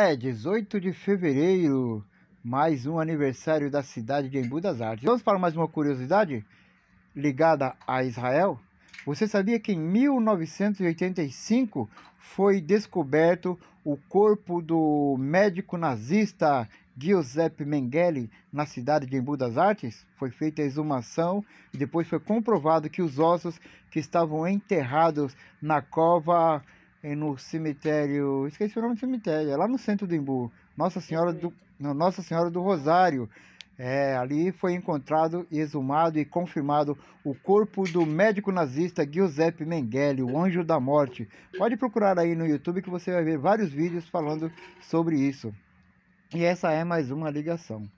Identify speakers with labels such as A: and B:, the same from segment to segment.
A: É, 18 de fevereiro, mais um aniversário da cidade de Embu das Artes. Vamos para mais uma curiosidade ligada a Israel? Você sabia que em 1985 foi descoberto o corpo do médico nazista Giuseppe Mengele na cidade de Embu das Artes? Foi feita a exumação e depois foi comprovado que os ossos que estavam enterrados na cova no cemitério. Esqueci o nome do cemitério, é lá no centro do Embu. Nossa Senhora do, Nossa Senhora do Rosário. É, ali foi encontrado, exumado e confirmado o corpo do médico nazista Giuseppe Mengele, o Anjo da Morte. Pode procurar aí no YouTube que você vai ver vários vídeos falando sobre isso. E essa é mais uma ligação,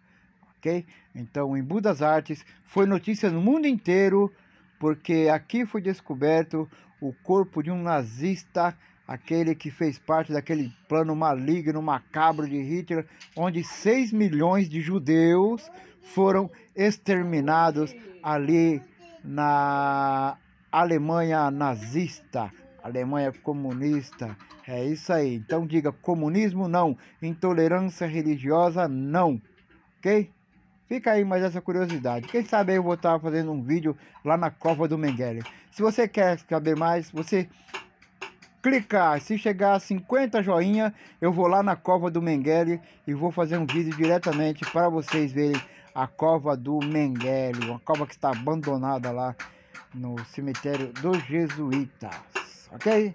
A: ok? Então, em Budas Artes foi notícia no mundo inteiro, porque aqui foi descoberto o corpo de um nazista aquele que fez parte daquele plano maligno, macabro de Hitler, onde 6 milhões de judeus foram exterminados ali na Alemanha nazista, Alemanha comunista. É isso aí. Então diga comunismo não, intolerância religiosa não. OK? Fica aí mais essa curiosidade. Quem sabe eu vou estar fazendo um vídeo lá na Copa do Mengele. Se você quer saber mais, você clicar. Se chegar a 50 joinha, eu vou lá na cova do Menguele e vou fazer um vídeo diretamente para vocês verem a cova do Menguele, uma cova que está abandonada lá no cemitério dos jesuítas, ok?